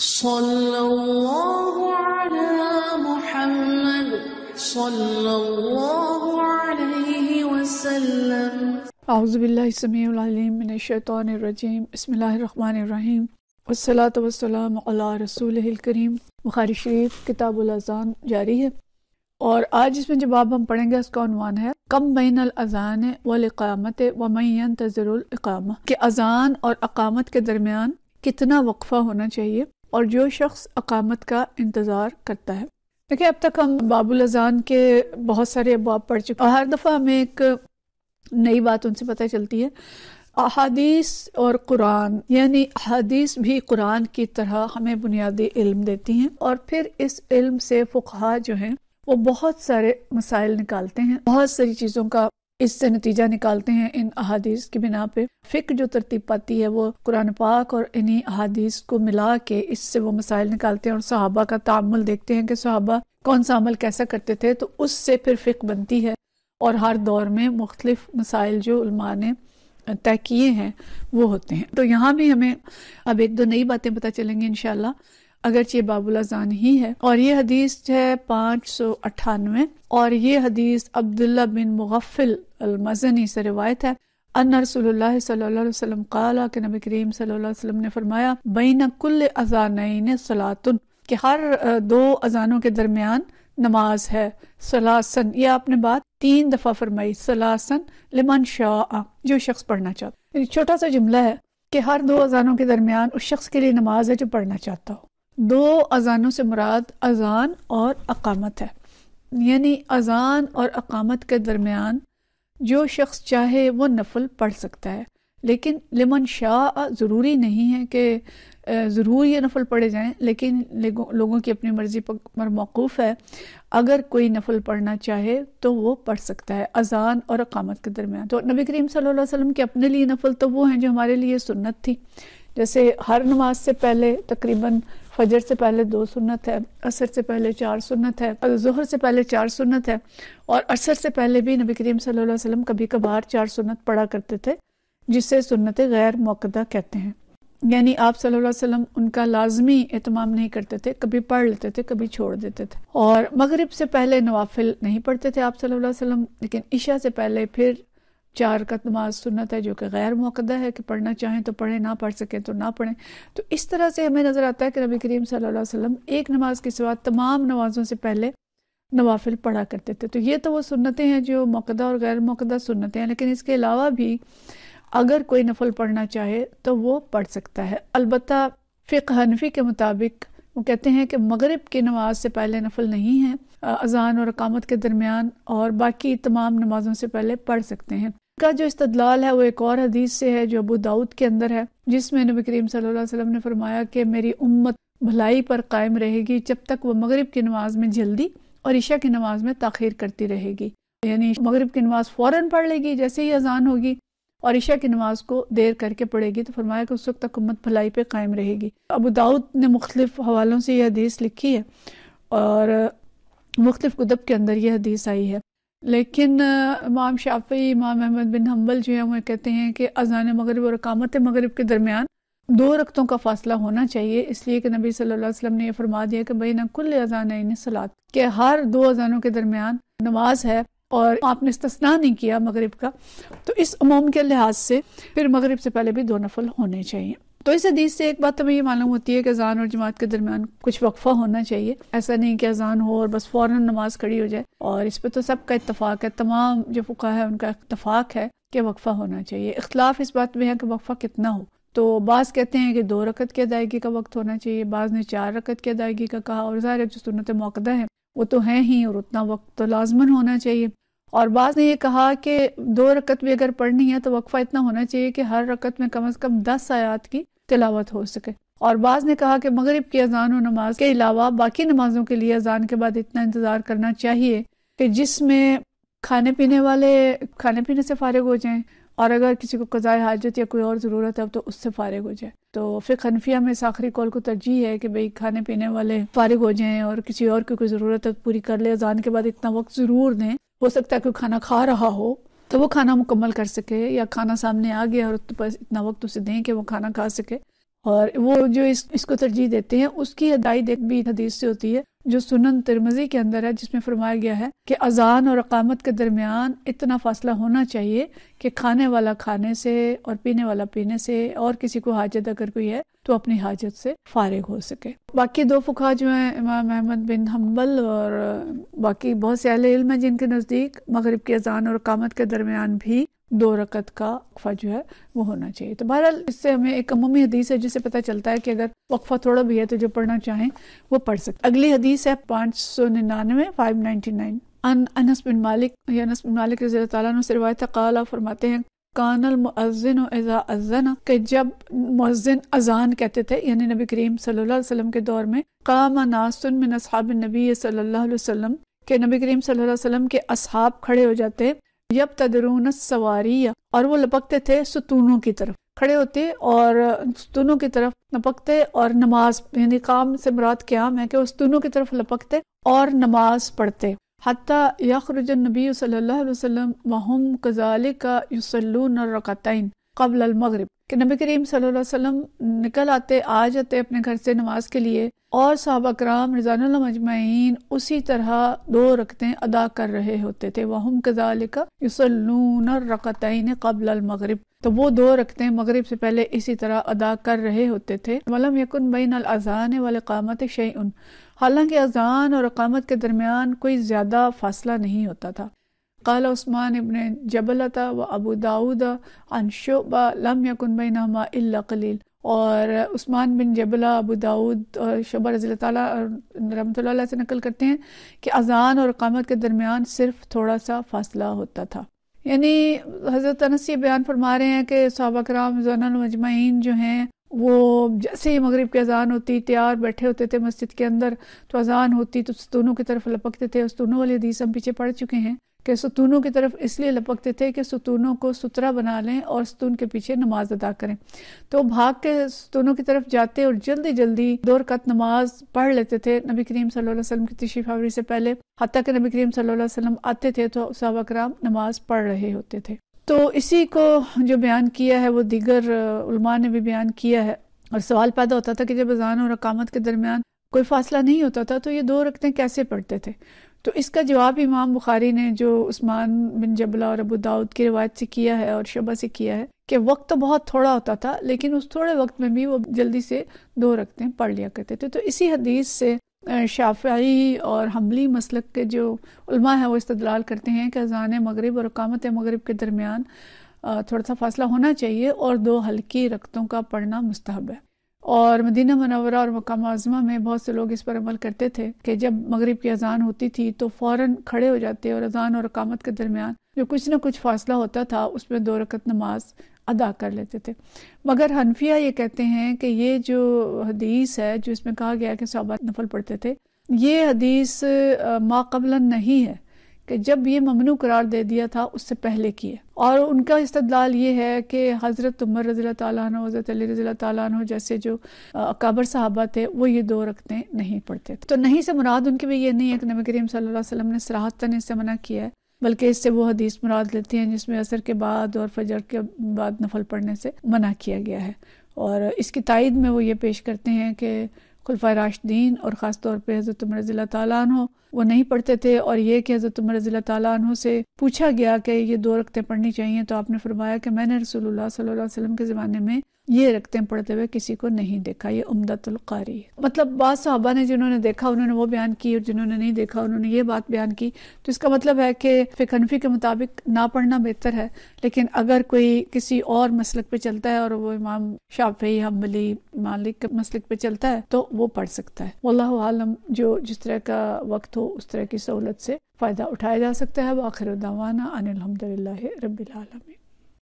सल्लल्लाहु अला मुहम्मद रसूल करीम बुखारिशरीफ़ शरीफ अज़ान जारी है और आज इसमें जब आप हम पढ़ेंगे उसका अनवान है कम बैन अल अज़ान वक़ामत व मैन तजरकाम के अज़ान और अकामत के दरमियान कितना वक्फ़ा होना चाहिए और जो शख्स अकामत का इंतज़ार करता है देखिए अब तक हम बाबुल अजान के बहुत सारे अबाब पढ़ चुके हैं हर दफ़ा हमें एक नई बात उनसे पता चलती है अहादीस और कुरान यानी अहादीस भी कुरान की तरह हमें बुनियादी इल्म देती हैं और फिर इस इल्म से फ़ुकहा जो हैं वो बहुत सारे मसाइल निकालते हैं बहुत सारी चीज़ों का इससे नतीजा निकालते हैं इन अहादीस की बिना पे फ़िक्र जो तरतीब पाती है वो कुरान पाक और इन्हीं अहादीस को मिला के इससे वो मसाइल निकालते हैं और सहाबा का तामुल देखते हैं कि सहाबा कौन सा अमल कैसा करते थे तो उससे फिर फ़िक्र बनती है और हर दौर में मुख्तलिफ मसाइल जो ने तय किए हैं वो होते हैं तो यहाँ भी हमें अब एक दो नई बातें पता चलेंगी इनशाला अगरचे बाबुल ही है और ये हदीस है पाँच सौ अट्ठानवे और ये हदीस अब्दुल्ला बिन मुगफ़िल मजनी से रिवायत है अन रसोल्ला वसल्लम के नबी करीम सल्लल्लाहु अलैहि वसल्लम ने फरमाया बैन कुल अजानैन सलातुन कि हर दो अजानों के दरमियान नमाज है सलासन ये आपने बात तीन दफ़ा फरमाई सलासन लिमन शाह जो शख्स पढ़ना चाहता छोटा सा जुमला है कि हर दो अजानों के दरमियान उस शख्स के लिए नमाज है जो पढ़ना चाहता हो दो अजानों से मुराद अजान और अकामत है यानी अजान और अकामत के दरमियान जो शख्स चाहे वो नफल पढ़ सकता है लेकिन लिमन शाह ज़रूरी नहीं है कि ज़रूर ये नफल पढ़े जाएं लेकिन लोगों की अपनी मर्ज़ी पर मौकूफ़ है अगर कोई नफल पढ़ना चाहे तो वो पढ़ सकता है अजान और अकामत के दरमियान तो नबी करीम सल्लल्लाहु अलैहि वसल्लम के अपने लिए नफल तो वो हैं जो हमारे लिए सुन्नत थी जैसे हर नमाज से पहले तकरीबन फजर से पहले दो सुन्नत है असर से पहले चार सुन्नत है जहर से पहले चार सुन्नत है और असर से पहले भी नबी करीम सल्लल्लाहु अलैहि वसल्लम कभी कभार चार सुन्नत पढ़ा करते थे जिसे सुन्नत गैर मौकदा कहते हैं यानी आप सल्लल्लाहु अलैहि वसल्लम उनका लाजमी एहतमाम नहीं करते थे कभी पढ़ लेते थे कभी छोड़ देते थे और मगरिब से पहले नवाफिल नहीं पढ़ते थे आप सल्लल्लाहु अलैहि वसल्लम लेकिन ईशा से पहले फिर चार का नमाज सुनत है जो कि गैर मौकदा है कि पढ़ना चाहें तो पढ़ें ना पढ़ सकें तो ना पढ़ें तो इस तरह से हमें नज़र आता है कि नबी करीम सल्लल्लाहु अलैहि वसल्लम एक नमाज के सिवा तमाम नमाजों से पहले नवाफिल पढ़ा करते थे तो ये तो वो सुनतें हैं जो मौकदा और गैर मौकदा सुनतें हैं लेकिन इसके अलावा भी अगर कोई नफल पढ़ना चाहे तो वो पढ़ सकता है अलबत् फ़िक हनफी के मुताबिक वो कहते हैं कि मगरब की नमाज से पहले नफल नहीं है अजान और अकामत के दरमियान और बाकी तमाम नमाजों से पहले पढ़ सकते हैं का जो इस्तदलाल है वो एक और हदीस से है जो अबू दाऊद के अंदर है जिसमें नबी करीम सल्लल्लाहु अलैहि वसल्लम ने फरमाया कि मेरी उम्मत भलाई पर कायम रहेगी जब तक वह मगरिब की नमाज में जल्दी और ईशा की नमाज में तखिर करती रहेगी यानी मगरिब की नमाज फ़ौरन पढ़ लेगी जैसे ही अजान होगी और ईशा की नमाज को देर करके पढ़ेगी तो फरमाया कि उस वक्त तक उम्मत भलाई पर कायम रहेगी अबू दाऊद ने मुख्तलिफ हवालों से यह हदीस लिखी है और मुख्तफ कुतब के अंदर यह हदीस आई है लेकिन इमाम शाफी इमाम अहमद बिन हम्बल जो है वो कहते हैं कि अजान मगरब और अकामत मगरब के दरमियान दो रक्तों का फासला होना चाहिए इसलिए कि नबी सल्लल्लाहु अलैहि वसल्लम ने यह फरमा दिया कि भाई ना कुल अजान सलात के हर दो अजानों के दरमियान नमाज है और आपने इस्तना नहीं किया मगरब का तो इस उमूम के लिहाज से फिर मगरब से पहले भी दो नफल होने चाहिए तो इस हदीस से एक बात हमें ये मालूम होती है कि अजान और जमात के दरमियान कुछ वक्फा होना चाहिए ऐसा नहीं कि अजान हो और बस फ़ौर नमाज खड़ी हो जाए और इस पर तो सबका इतफाक़ है तमाम जो फुका है उनका इतफाक़ है कि वक्फा होना चाहिए इख्लाफ इस बात में है कि वक्फा कितना हो तो बाज़ कहते हैं कि दो रकत की अदायगी का वक्त होना चाहिए बाज़ ने चार रकत की अदायगी का कहा और ज़ाहिर जो सुनत मौकदा है वो तो है ही और उतना वक्त तो लाजमन होना चाहिए और बाज़ ने यह कहा कि दो रकत भी अगर पढ़नी है तो वक्फ़ा इतना होना चाहिए कि हर रकत में कम अज़ कम दस आयात की तिलावत हो सके और बाज़ ने कहा कि मगरब की अजान और नमाज के अलावा बाकी नमाजों के लिए अजान के बाद इतना इंतज़ार करना चाहिए कि जिसमें खाने पीने वाले खाने पीने से फारिग हो जाएं और अगर किसी को कजाए हाजत या कोई और ज़रूरत है तो उससे फारिग हो जाए तो फिर हनफिया में साखरी कॉल को तरजीह है कि भाई खाने पीने वाले फारिग हो जाएं और किसी और की कोई ज़रूरत है तो पूरी कर ले अजान के बाद इतना वक्त ज़रूर दें हो सकता है कोई खाना खा रहा हो तो वो खाना मुकम्मल कर सके या खाना सामने आ गया और तो पास इतना वक्त उसे दें कि वो खाना खा सके और वो जो इस, इसको तरजीह देते हैं उसकी हदाई देख भी हदीस से होती है जो सुनन तिरमजी के अंदर है जिसमें फरमाया गया है कि अजान और अकामत के दरमियान इतना फासला होना चाहिए कि खाने वाला खाने से और पीने वाला पीने से और किसी को हाजत अगर कोई है तो अपनी हाजत से फारिग हो सके बाकी दो फुका जो है इमाम अहमद बिन हम्बल और बाकी बहुत से अहले इल्म हैं जिनके नज़दीक मगरब की अजान और अकामत के दरमियान भी दो रकत का वक्फा जो है वो होना चाहिए तो बहरहाल इससे हमें एक अमूमी हदीस है जिससे पता चलता है कि अगर वक्फा थोड़ा भी है तो जो पढ़ना चाहें वो पढ़ सकते अगली हदीस है पाँच सौ निन्यानवे फाइव नाइन्टी नाइन अनस बिन मालिक या अनस बिन मालिक रजी तला से रवायत काला फरमाते हैं कानल मुअज़िन एज़ा अज़ना के जब मुअज़िन अजान कहते थे यानी नबी करीम सल्लल्लाहु अलैहि वसल्लम के दौर में काम नासन मिन असहाब नबी सल्लल्लाहु अलैहि वसल्लम के नबी करीम सल्लल्लाहु अलैहि वसल्लम के असहाब खड़े हो जाते यब तदरून सवार और वो लपकते थे सतूनों की तरफ खड़े होते और सुतूनों की तरफ लपकते और नमाज यानी काम से मुराद क्याम है कि वो तूनों की तरफ लपकते और नमाज पढ़ते हती यखरुजन नबी सल्लल्लाहु अलैहि वसल्लम वहम कजालिका युसल्लून रक़तिन कबल अल मगरब के नबी करीम वसल्लम निकल आते आ जाते अपने घर से नमाज के लिए और साहब कराम रजान मजमाइन उसी तरह दो रकतें अदा कर रहे होते थे वहम कजालिका यसलून रकतन कबल मगरब तो वो दो रकतें मगरब से पहले इसी तरह अदा कर रहे होते थे मलम यकुन बैन अजान वाल कामत शे हालांकि अजान और अकामत के दरमियान कोई ज़्यादा फासला नहीं होता था قال عثمان ابن जबलता व अबू दाऊद अन शुबा लम यकुन बैनमा इल्ला कलील और उस्मान बिन जबला अबू दाऊद और शबा रजी रमत से नकल करते हैं कि अजान और कामत के दरमियान सिर्फ थोड़ा सा फासला होता था यानी हज़रत अनस ये बयान फरमा रहे हैं कि सहाबा कराम जन मजमाइन जो हैं वो जैसे ही मगरिब की अजान होती तैयार बैठे होते थे मस्जिद के अंदर तो अजान होती तो दोनों की तरफ लपकते थे उस दोनों वाले हदीस हम पीछे पड़ चुके हैं कि सतूनों की तरफ इसलिए लपकते थे कि सतूनों को सुतरा बना लें और सतून के पीछे नमाज अदा करें तो भाग के सतूनों की तरफ जाते और जल्दी जल्दी दो रकत नमाज पढ़ लेते थे नबी करीम सल्लल्लाहु अलैहि वसल्लम की तशीफ आवरी से पहले हती के नबी करीम सल्लल्लाहु अलैहि वसल्लम आते थे तो सहाबा कराम नमाज पढ़ रहे होते थे तो इसी को जो बयान किया है वो दीगर उलमा ने भी बयान किया है और सवाल पैदा होता था कि जब अजान और अकामत के दरमियान कोई फासला नहीं होता था तो ये दो रखते कैसे पढ़ते थे तो इसका जवाब इमाम बुखारी ने जो उस्मान बिन जबला और अबू दाऊद की रिवायत से किया है और शबा से किया है कि वक्त तो बहुत थोड़ा होता था लेकिन उस थोड़े वक्त में भी वो जल्दी से दो रखते हैं पढ़ लिया करते थे तो इसी हदीस से शाफाई और हमली मसलक के जो उलमा है वो इस्तलाल करते हैं कि अजान मगरब और अकामत मगरब के दरमियान थोड़ा सा फासला होना चाहिए और दो हल्की रक्तों का पढ़ना मुस्तहब है और मदीना मनवरा और मकाम आजमा में बहुत से लोग इस पर अमल करते थे कि जब मगरिब की अजान होती थी तो फ़ौरन खड़े हो जाते और अजान और अकामत के दरमियान जो कुछ ना कुछ फासला होता था उसमें दो रकत नमाज अदा कर लेते थे मगर हनफिया ये कहते हैं कि ये जो हदीस है जो इसमें कहा गया कि सौबा नफल पढ़ते थे ये हदीस माकबला नहीं है कि जब ये ममनू करार दे दिया था उससे पहले किए और उनका इस्तदलाल ये है कि हज़रत उमर रज़ी तैन हज़रत अली रज़ी तैन जैसे जो अकबर साहबा थे वो ये दो रखते नहीं पढ़ते थे तो नहीं से मुराद उनके भी ये नहीं है कि नबी करीम सल्लम ने सराहता ने सराहतन इससे मना किया है बल्कि इससे वो हदीस मुराद लेती हैं जिसमें असर के बाद और फजर के बाद नफल पढ़ने से मना किया गया है और इसकी तइद में वो ये पेश करते हैं कि खुलफा राशदीन और ख़ास तौर पर हज़रत उमर रज़ी तैन वो नहीं पढ़ते थे और ये कि हज़रत उमर रज़ी तु से पूछा गया कि ये दो रखते पढ़नी चाहिए तो आपने फरमाया कि मैंने रसूलुल्लाह सल्लल्लाहु के ज़माने में ये रखतें पढ़ते हुए किसी को नहीं देखा ये उमदतुल्कारी है मतलब बाद साहबा ने जिन्होंने देखा उन्होंने वो बयान की और जिन्होंने नहीं देखा उन्होंने ये बात बयान की तो इसका मतलब है कि फिकनफी के मुताबिक ना पढ़ना बेहतर है लेकिन अगर कोई किसी और मसलक पे चलता है और वो इमाम शाफी हमली मालिक के मसलक पे चलता है तो वो पढ़ सकता है वल्लम जो जिस तरह का वक्त हो तो उस तरह की सहूलत से फ़ायदा उठाया जा सकता है वाखिर दावाना अनिलहमदिल्ला रबीआलमी